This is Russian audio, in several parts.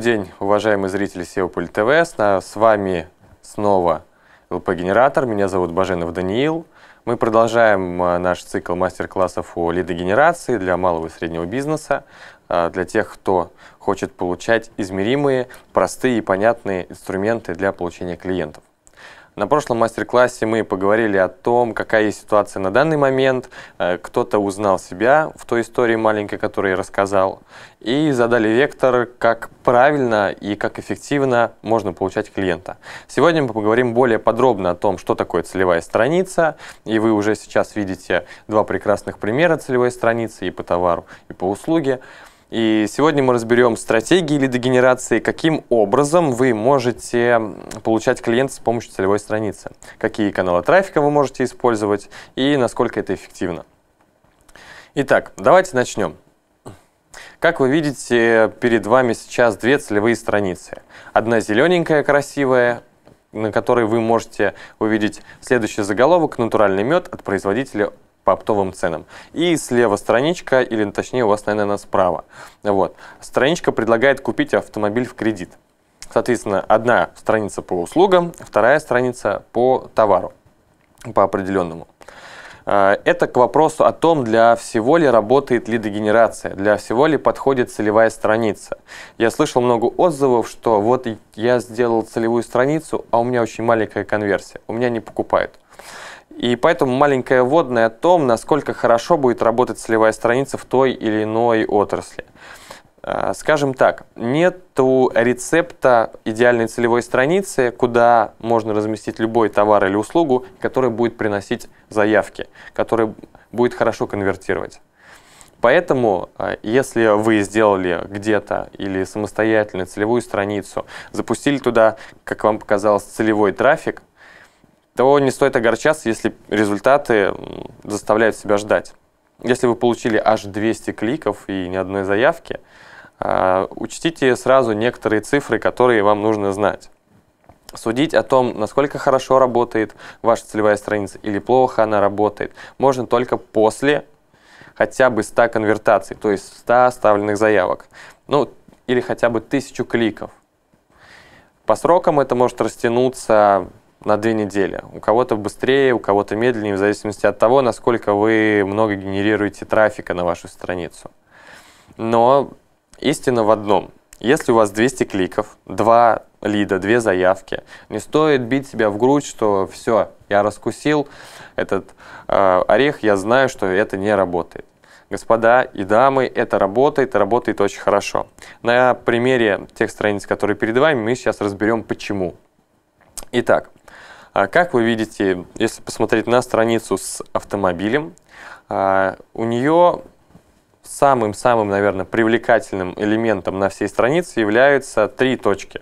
Добрый день, уважаемые зрители Сеополь ТВ. С вами снова ЛП-генератор. Меня зовут Баженов Даниил. Мы продолжаем э, наш цикл мастер-классов о лидогенерации для малого и среднего бизнеса, э, для тех, кто хочет получать измеримые, простые и понятные инструменты для получения клиентов. На прошлом мастер-классе мы поговорили о том, какая есть ситуация на данный момент. Э, кто-то узнал себя в той истории маленькой, которую я рассказал. И задали вектор, как правильно и как эффективно можно получать клиента. Сегодня мы поговорим более подробно о том, что такое целевая страница. И вы уже сейчас видите два прекрасных примера целевой страницы и по товару, и по услуге. И сегодня мы разберем стратегии лидогенерации, каким образом вы можете получать клиентов с помощью целевой страницы, какие каналы трафика вы можете использовать и насколько это эффективно. Итак, давайте начнем. Как вы видите, перед вами сейчас две целевые страницы. Одна зелененькая, красивая, на которой вы можете увидеть следующий заголовок «Натуральный мед от производителя по оптовым ценам. И слева страничка, или точнее у вас, наверное, справа. Вот. Страничка предлагает купить автомобиль в кредит. Соответственно, одна страница по услугам, вторая страница по товару, по определенному. Э, это к вопросу о том, для всего ли работает лидогенерация, для всего ли подходит целевая страница. Я слышал много отзывов, что вот я сделал целевую страницу, а у меня очень маленькая конверсия, у меня не покупают. И поэтому маленькая вводная о том, насколько хорошо будет работать целевая страница в той или иной отрасли. Э, скажем так, нет рецепта идеальной целевой страницы, куда можно разместить любой товар или услугу, который будет приносить заявки, который будет хорошо конвертировать. Поэтому, э, если вы сделали где-то или самостоятельно целевую страницу, запустили туда, как вам показалось, целевой трафик, то не стоит огорчаться, если результаты заставляют себя ждать. Если вы получили аж 200 кликов и ни одной заявки, а, учтите сразу некоторые цифры, которые вам нужно знать. Судить о том, насколько хорошо работает ваша целевая страница или плохо она работает, можно только после хотя бы 100 конвертаций, то есть 100 оставленных заявок, ну или хотя бы 1000 кликов. По срокам это может растянуться на две недели. У кого-то быстрее, у кого-то медленнее, в зависимости от того, насколько вы много генерируете трафика на вашу страницу. Но истина в одном. Если у вас 200 кликов, 2 лида, 2 заявки, не стоит бить себя в грудь, что все, я раскусил этот э, орех, я знаю, что это не работает. Господа и дамы, это работает, работает очень хорошо. На примере тех страниц, которые перед вами, мы сейчас разберем почему. Итак, а как вы видите, если посмотреть на страницу с автомобилем, а, у нее самым-самым, наверное, привлекательным элементом на всей странице являются три точки.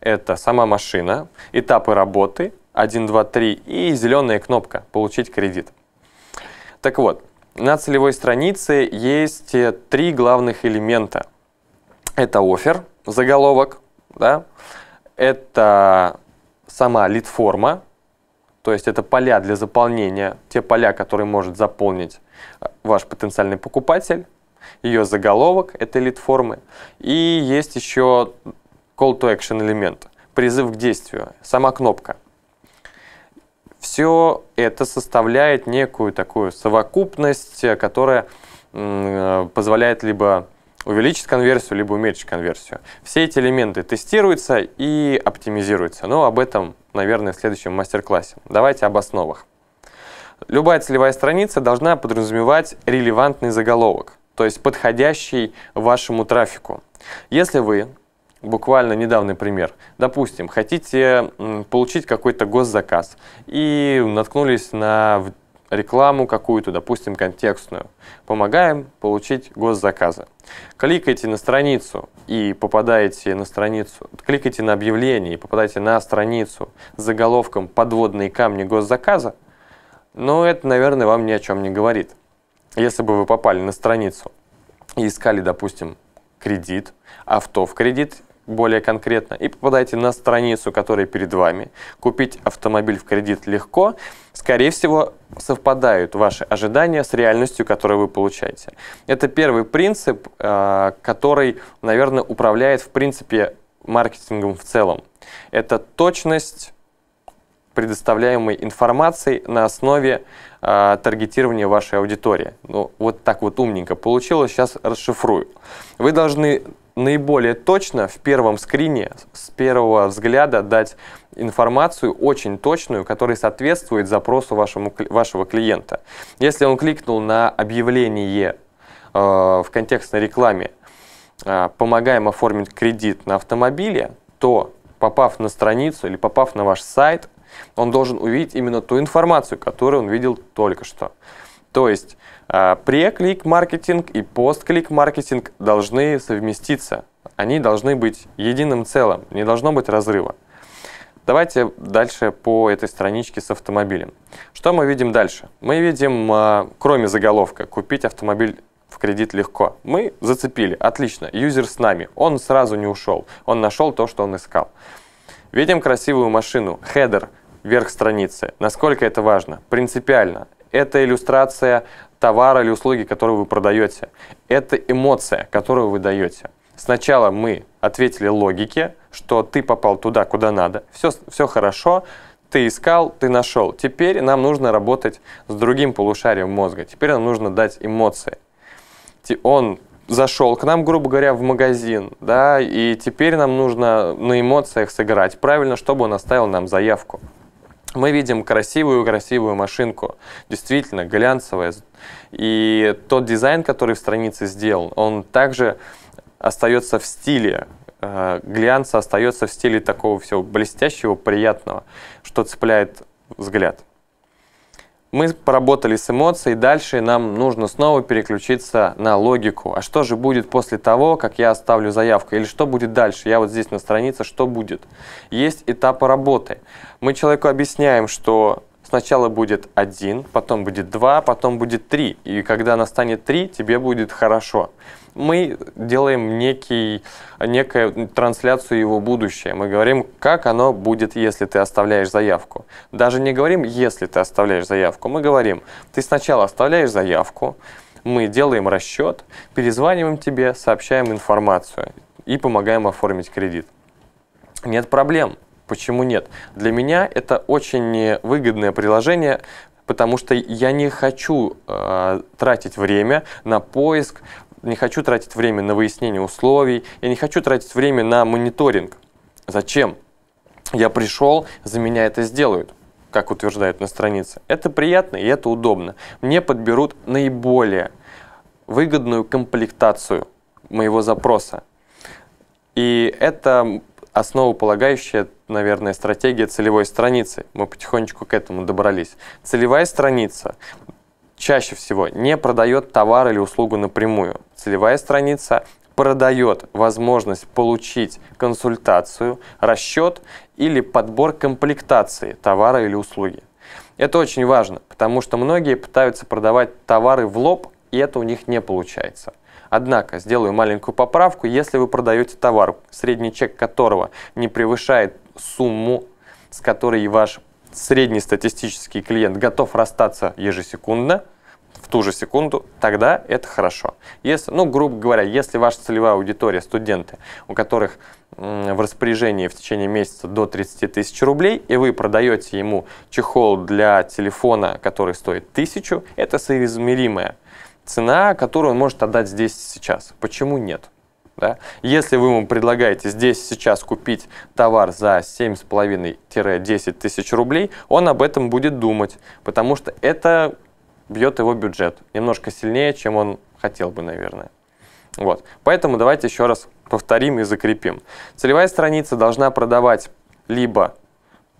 Это сама машина, этапы работы, 1, 2, 3 и зеленая кнопка «Получить кредит». Так вот, на целевой странице есть э, три главных элемента. Это офер, заголовок, да? это сама лид-форма, то есть это поля для заполнения, те поля, которые может заполнить э, ваш потенциальный покупатель, ее заголовок этой лид-формы, и есть еще call to action элемент, призыв к действию, сама кнопка. Все это составляет некую такую совокупность, э, которая э, позволяет либо увеличить конверсию, либо уменьшить конверсию. Все эти элементы тестируются и оптимизируются, но об этом, наверное, в следующем мастер-классе. Давайте об основах. Любая целевая страница должна подразумевать релевантный заголовок, то есть подходящий вашему трафику. Если вы, буквально недавний пример, допустим, хотите получить какой-то госзаказ и наткнулись на рекламу какую-то, допустим, контекстную. Помогаем получить госзаказы. Кликайте на страницу и попадаете на страницу. Кликайте на объявление и попадаете на страницу с заголовком «Подводные камни госзаказа», но это, наверное, вам ни о чем не говорит. Если бы вы попали на страницу и искали, допустим, кредит, авто в кредит более конкретно и попадаете на страницу, которая перед вами. Купить автомобиль в кредит легко. Скорее всего, совпадают ваши ожидания с реальностью, которую вы получаете. Это первый принцип, э, который, наверное, управляет, в принципе, маркетингом в целом. Это точность предоставляемой информации на основе э, таргетирования вашей аудитории. Ну, вот так вот умненько получилось, сейчас расшифрую. Вы должны наиболее точно в первом скрине с первого взгляда дать информацию очень точную, которая соответствует запросу вашему, вашего клиента. Если он кликнул на объявление э, в контекстной рекламе э, «Помогаем оформить кредит на автомобиле», то, попав на страницу или попав на ваш сайт, он должен увидеть именно ту информацию, которую он видел только что. То есть а, преклик-маркетинг и постклик-маркетинг должны совместиться. Они должны быть единым целым, не должно быть разрыва. Давайте дальше по этой страничке с автомобилем. Что мы видим дальше? Мы видим, а, кроме заголовка «Купить автомобиль в кредит легко». Мы зацепили, отлично, юзер с нами, он сразу не ушел, он нашел то, что он искал. Видим красивую машину, хедер, верх страницы. Насколько это важно? Принципиально это иллюстрация товара или услуги, которую вы продаете. Это эмоция, которую вы даете. Сначала мы ответили логике, что ты попал туда, куда надо, все, все хорошо, ты искал, ты нашел. Теперь нам нужно работать с другим полушарием мозга. Теперь нам нужно дать эмоции. Он зашел к нам, грубо говоря, в магазин, да, и теперь нам нужно на эмоциях сыграть правильно, чтобы он оставил нам заявку мы видим красивую-красивую машинку, действительно глянцевая. И тот дизайн, который в странице сделан, он также остается в стиле. Э, глянца остается в стиле такого всего блестящего, приятного, что цепляет взгляд. Мы поработали с эмоцией, дальше нам нужно снова переключиться на логику. А что же будет после того, как я оставлю заявку? Или что будет дальше? Я вот здесь на странице, что будет? Есть этапы работы. Мы человеку объясняем, что Сначала будет один, потом будет два, потом будет три, И когда настанет три, тебе будет хорошо. Мы делаем некий, некую трансляцию его будущее. Мы говорим, как оно будет, если ты оставляешь заявку. Даже не говорим, если ты оставляешь заявку. Мы говорим, ты сначала оставляешь заявку, мы делаем расчет, перезваниваем тебе, сообщаем информацию и помогаем оформить кредит. Нет проблем. Почему нет? Для меня это очень выгодное приложение, потому что я не хочу э, тратить время на поиск, не хочу тратить время на выяснение условий, я не хочу тратить время на мониторинг. Зачем? Я пришел, за меня это сделают как утверждают на странице. Это приятно и это удобно. Мне подберут наиболее выгодную комплектацию моего запроса. И это основополагающая, наверное, стратегия целевой страницы. Мы потихонечку к этому добрались. Целевая страница чаще всего не продает товар или услугу напрямую. Целевая страница продает возможность получить консультацию, расчет или подбор комплектации товара или услуги. Это очень важно, потому что многие пытаются продавать товары в лоб, и это у них не получается. Однако, сделаю маленькую поправку, если вы продаете товар, средний чек которого не превышает сумму, с которой ваш среднестатистический клиент готов расстаться ежесекундно, в ту же секунду, тогда это хорошо. Если, ну, грубо говоря, если ваша целевая аудитория студенты, у которых в распоряжении в течение месяца до 30 тысяч рублей, и вы продаете ему чехол для телефона, который стоит тысячу, это соизмеримая цена, которую он может отдать здесь сейчас. Почему нет? Да? Если вы ему предлагаете здесь сейчас купить товар за 7,5-10 тысяч рублей, он об этом будет думать, потому что это бьет его бюджет немножко сильнее, чем он хотел бы, наверное. Вот. Поэтому давайте еще раз повторим и закрепим. Целевая страница должна продавать либо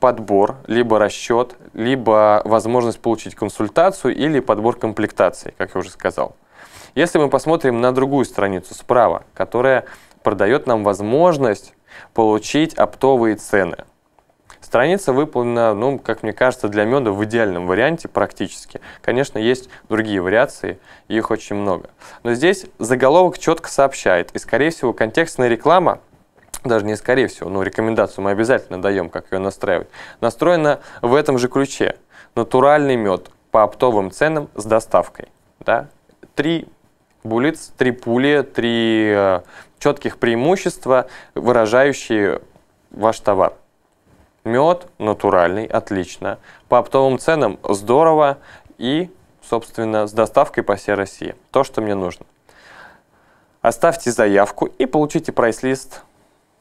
подбор, либо расчет, либо возможность получить консультацию или подбор комплектации, как я уже сказал. Если мы посмотрим на другую страницу справа, которая продает нам возможность получить оптовые цены. Страница выполнена, ну, как мне кажется, для меда в идеальном варианте практически. Конечно, есть другие вариации, их очень много. Но здесь заголовок четко сообщает, и, скорее всего, контекстная реклама – даже не скорее всего, но рекомендацию мы обязательно даем, как ее настраивать, настроена в этом же ключе. Натуральный мед по оптовым ценам с доставкой. Да? Три булиц, три пули, три э, четких преимущества, выражающие ваш товар. Мед натуральный, отлично. По оптовым ценам здорово и, собственно, с доставкой по всей России. То, что мне нужно. Оставьте заявку и получите прайс-лист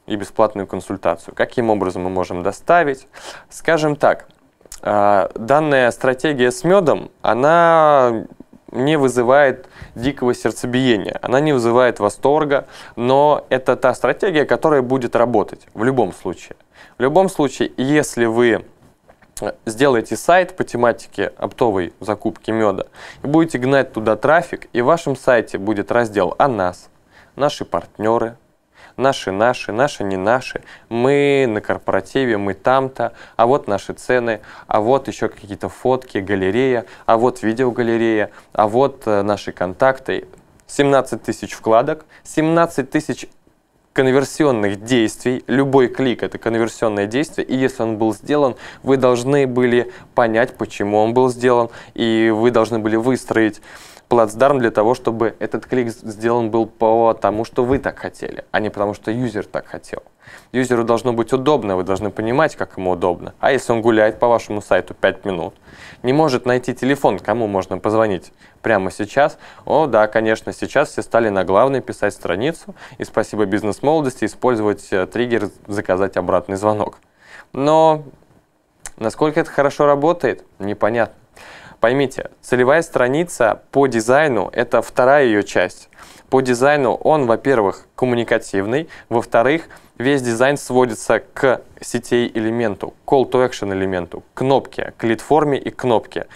и бесплатную консультацию. Каким образом мы можем доставить? Скажем так, а, данная стратегия с медом, она не вызывает дикого сердцебиения, она не вызывает восторга, но это та стратегия, которая будет работать в любом случае. В любом случае, если вы сделаете сайт по тематике оптовой закупки меда и будете гнать туда трафик, и в вашем сайте будет раздел «О нас», «Наши партнеры», наши наши, наши не наши, мы на корпоративе, мы там-то, а вот наши цены, а вот еще какие-то фотки, галерея, а вот видеогалерея, а вот э, наши контакты. 17 тысяч вкладок, 17 тысяч конверсионных действий. Любой клик – это конверсионное действие, и если он был сделан, вы должны были понять, почему он был сделан, и вы должны были выстроить плацдарм для того, чтобы этот клик сделан был по тому, что вы так хотели, а не потому, что юзер так хотел. Юзеру должно быть удобно, вы должны понимать, как ему удобно. А если он гуляет по вашему сайту 5 минут, не может найти телефон, кому можно позвонить прямо сейчас, о да, конечно, сейчас все стали на главной писать страницу, и спасибо бизнес-молодости использовать э, триггер «Заказать обратный звонок». Но насколько это хорошо работает, непонятно. Поймите, целевая страница по дизайну – это вторая ее часть. По дизайну он, во-первых, коммуникативный, во-вторых, весь дизайн сводится к сетей элементу, call to action элементу, кнопке, к лид-форме и кнопке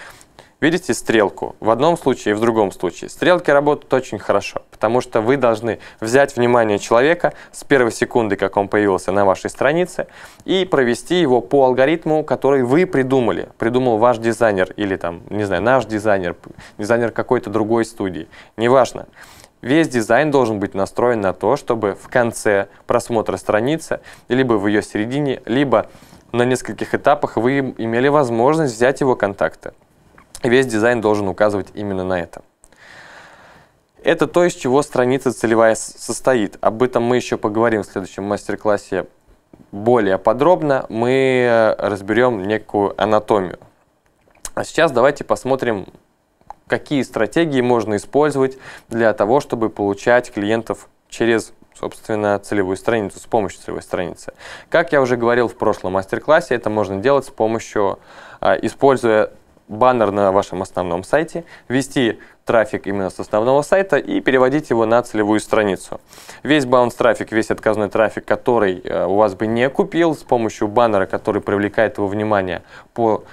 видите стрелку в одном случае и в другом случае. Стрелки работают очень хорошо, потому что вы должны взять внимание человека с первой секунды, как он появился на вашей странице, и провести его по алгоритму, который вы придумали. Придумал ваш дизайнер или там, не знаю, наш дизайнер, дизайнер какой-то другой студии, неважно. Весь дизайн должен быть настроен на то, чтобы в конце просмотра страницы, либо в ее середине, либо на нескольких этапах вы имели возможность взять его контакты весь дизайн должен указывать именно на это. Это то, из чего страница целевая состоит. Об этом мы еще поговорим в следующем мастер-классе более подробно. Мы э, разберем некую анатомию. А сейчас давайте посмотрим, какие стратегии можно использовать для того, чтобы получать клиентов через собственно, целевую страницу, с помощью целевой страницы. Как я уже говорил в прошлом мастер-классе, это можно делать с помощью, а, используя баннер на вашем основном сайте, ввести трафик именно с основного сайта и переводить его на целевую страницу. Весь bounce трафик, весь отказной трафик, который э, у вас бы не купил с помощью баннера, который привлекает его внимание по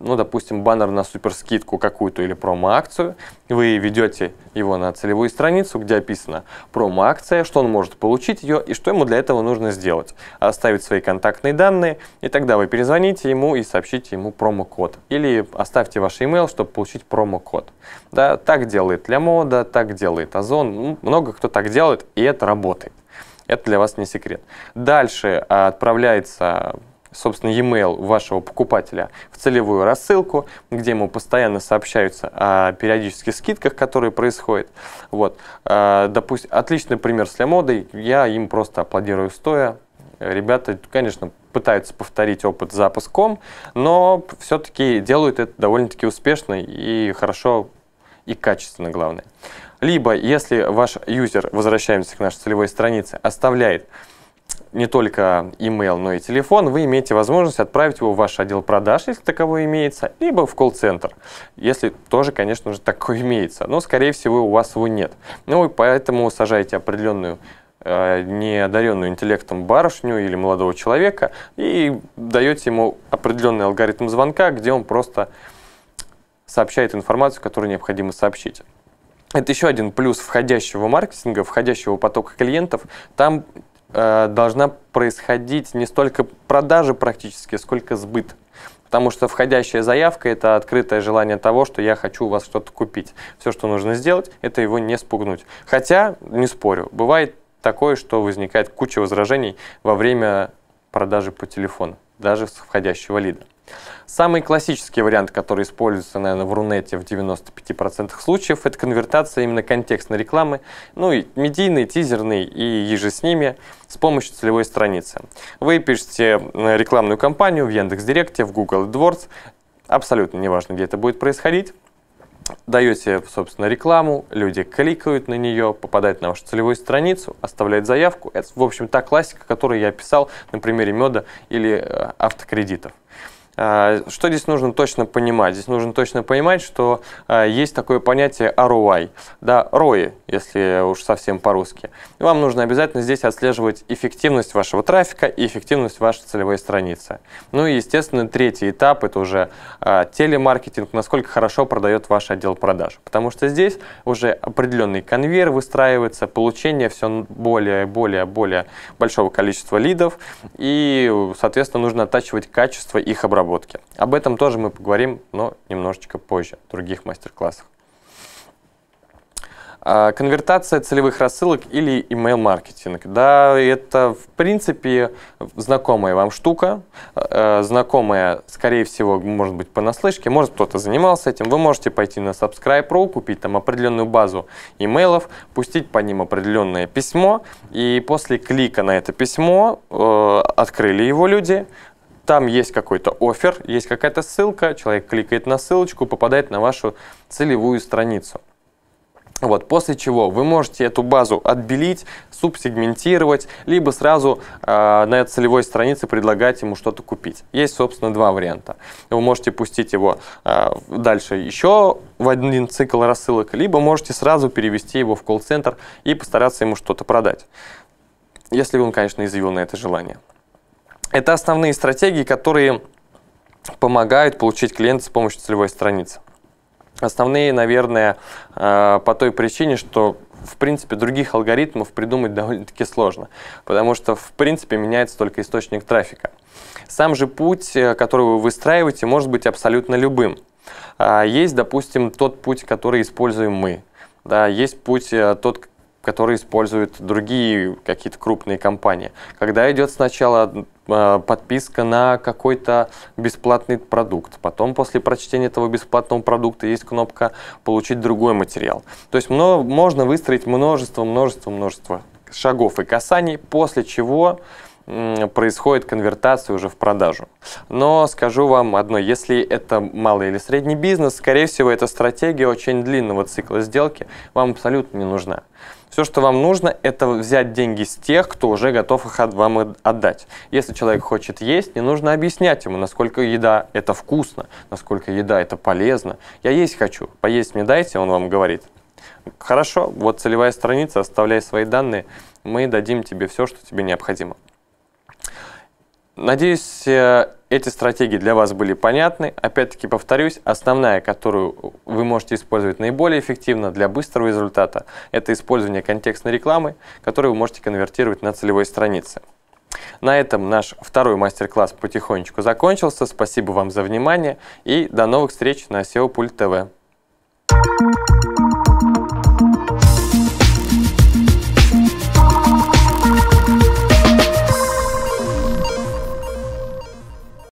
ну, допустим, баннер на суперскидку какую-то или промо-акцию, вы ведете его на целевую страницу, где описано промо-акция, что он может получить ее и что ему для этого нужно сделать. Оставить свои контактные данные, и тогда вы перезвоните ему и сообщите ему промокод. Или оставьте ваш email, чтобы получить промокод. Да, так делает для мода, так делает Озон, ну, много кто так делает, и это работает. Это для вас не секрет. Дальше а, отправляется собственно, e-mail вашего покупателя в целевую рассылку, где ему постоянно сообщаются о периодических скидках, которые происходят. Вот. Э, Допустим, отличный пример с Лямодой. Я им просто аплодирую стоя. Ребята, конечно, пытаются повторить опыт с запуском, но все-таки делают это довольно-таки успешно и хорошо, и качественно, главное. Либо, если ваш юзер, возвращаемся к нашей целевой странице, оставляет не только email, но и телефон, вы имеете возможность отправить его в ваш отдел продаж, если таковой имеется, либо в колл-центр, если тоже, конечно же, такое имеется. Но, скорее всего, у вас его нет. Ну и поэтому сажаете определенную э, неодаренную интеллектом барышню или молодого человека и даете ему определенный алгоритм звонка, где он просто сообщает информацию, которую необходимо сообщить. Это еще один плюс входящего маркетинга, входящего потока клиентов. Там Э, должна происходить не столько продажи практически, сколько сбыт. Потому что входящая заявка – это открытое желание того, что я хочу у вас что-то купить. Все, что нужно сделать, это его не спугнуть. Хотя, не спорю, бывает такое, что возникает куча возражений во время продажи по телефону даже с входящего лида. Самый классический вариант, который используется, наверное, в Рунете в 95% случаев, это конвертация именно контекстной рекламы, ну и медийной, тизерной и еже с ними с помощью целевой страницы. Вы пишете рекламную кампанию в Яндекс.Директе, в Google AdWords, абсолютно неважно, где это будет происходить, даете, собственно, рекламу, люди кликают на нее, попадают на вашу целевую страницу, оставляют заявку. Это, в общем, та классика, которую я описал на примере меда или э, автокредитов. А, что здесь нужно точно понимать? Здесь нужно точно понимать, что а, есть такое понятие ROI, да, ROI, если уж совсем по-русски. Вам нужно обязательно здесь отслеживать эффективность вашего трафика и эффективность вашей целевой страницы. Ну и, естественно, третий этап – это уже а, телемаркетинг, насколько хорошо продает ваш отдел продаж. Потому что здесь уже определенный конвейер выстраивается, получение все более и более, более большого количества лидов, и, соответственно, нужно оттачивать качество их обработки водки. Об этом тоже мы поговорим, но немножечко позже, в других мастер-классах. А, конвертация целевых рассылок или email-маркетинг. Да, это в принципе знакомая вам штука, а, знакомая, скорее всего, может быть, по наслышке, может кто-то занимался этим. Вы можете пойти на Subscribe.ru, купить там определенную базу имейлов, пустить по ним определенное письмо, и после клика на это письмо э, открыли его люди, там есть какой-то офер, есть какая-то ссылка, человек кликает на ссылочку, попадает на вашу целевую страницу. Вот, после чего вы можете эту базу отбелить, субсегментировать, либо сразу э, на этой целевой странице предлагать ему что-то купить. Есть, собственно, два варианта. Вы можете пустить его э, дальше еще в один цикл рассылок, либо можете сразу перевести его в колл-центр и постараться ему что-то продать. Если он, конечно, изъявил на это желание. Это основные стратегии, которые помогают получить клиента с помощью целевой страницы. Основные, наверное, э, по той причине, что в принципе, других алгоритмов придумать довольно-таки сложно, потому что, в принципе, меняется только источник трафика. Сам же путь, э, который вы выстраиваете, может быть абсолютно любым. А, есть, допустим, тот путь, который используем мы. Да, есть путь э, тот, которые используют другие какие-то крупные компании. Когда идет сначала а, подписка на какой-то бесплатный продукт. Потом после прочтения этого бесплатного продукта есть кнопка «Получить другой материал». То есть много, можно выстроить множество, множество, множество шагов и касаний, после чего происходит конвертация уже в продажу. Но скажу вам одно, если это малый или средний бизнес, скорее всего, эта стратегия очень длинного цикла сделки вам абсолютно не нужна. Все, что вам нужно, это взять деньги с тех, кто уже готов их вам отдать. Если человек хочет есть, не нужно объяснять ему, насколько еда это вкусно, насколько еда это полезно. Я есть хочу, поесть мне дайте, он вам говорит. Хорошо, вот целевая страница, оставляй свои данные, мы дадим тебе все, что тебе необходимо. Надеюсь, э, эти стратегии для вас были понятны. Опять-таки повторюсь, основная, которую вы можете использовать наиболее эффективно для быстрого результата, это использование контекстной рекламы, которую вы можете конвертировать на целевой странице. На этом наш второй мастер-класс потихонечку закончился. Спасибо вам за внимание и до новых встреч на SEO Пульт ТВ. Thank you.